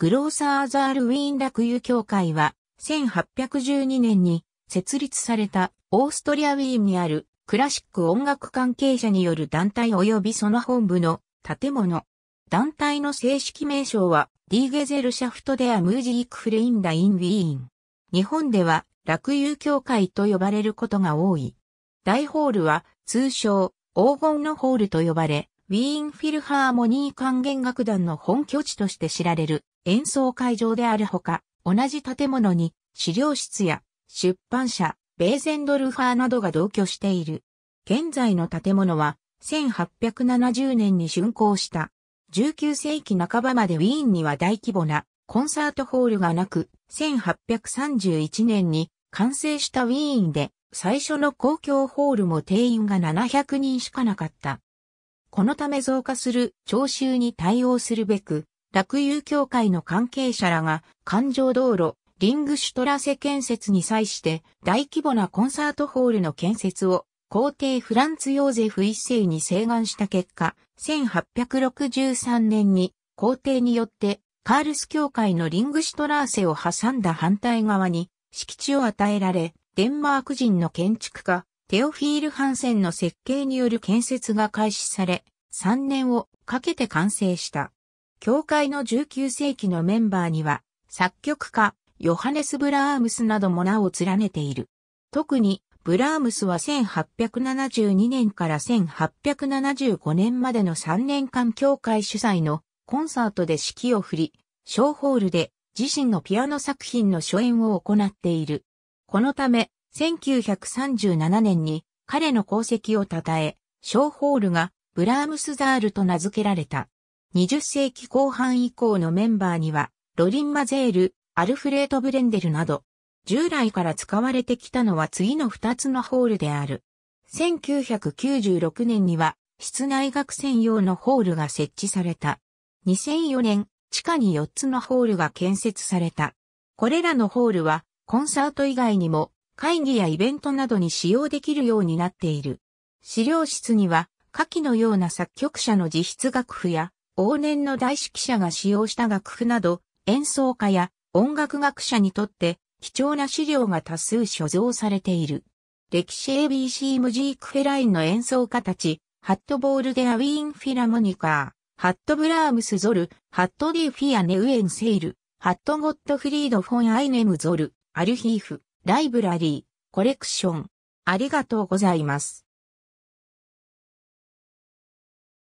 グローサーザールウィーン落油協会は、1812年に設立されたオーストリアウィーンにあるクラシック音楽関係者による団体及びその本部の建物。団体の正式名称は、ディーゲゼルシャフトデアムージークフレインダインウィーン。日本では、落油協会と呼ばれることが多い。大ホールは、通称、黄金のホールと呼ばれ、ウィーンフィルハーモニー管弦楽団の本拠地として知られる演奏会場であるほか、同じ建物に資料室や出版社、ベーゼンドルファーなどが同居している。現在の建物は1870年に竣工した。19世紀半ばまでウィーンには大規模なコンサートホールがなく、1831年に完成したウィーンで最初の公共ホールも定員が700人しかなかった。このため増加する徴収に対応するべく、落遊協会の関係者らが環状道路、リングシュトラセ建設に際して大規模なコンサートホールの建設を皇帝フランツ・ヨーゼフ一世に請願した結果、1863年に皇帝によってカールス教会のリングシュトラーセを挟んだ反対側に敷地を与えられ、デンマーク人の建築家、テオフィール・ハンセンの設計による建設が開始され、3年をかけて完成した。教会の19世紀のメンバーには、作曲家、ヨハネス・ブラームスなども名を連ねている。特に、ブラームスは1872年から1875年までの3年間教会主催のコンサートで指揮を振り、小ホールで自身のピアノ作品の初演を行っている。このため、1937年に彼の功績を称え、ショーホールがブラームスザールと名付けられた。20世紀後半以降のメンバーには、ロリン・マゼール、アルフレート・ブレンデルなど、従来から使われてきたのは次の2つのホールである。1996年には、室内学専用のホールが設置された。2004年、地下に4つのホールが建設された。これらのホールは、コンサート以外にも、会議やイベントなどに使用できるようになっている。資料室には、下記のような作曲者の自筆楽譜や、往年の大指揮者が使用した楽譜など、演奏家や音楽学者にとって貴重な資料が多数所蔵されている。歴史 ABC ムジークフェラインの演奏家たち、ハットボールデアウィーンフィラモニカー、ハットブラームスゾル、ハットディフィアネウエンセイル、ハットゴットフリードフォンアイネムゾル、アルヒーフ。ライブラリー、コレクション。ありがとうございます。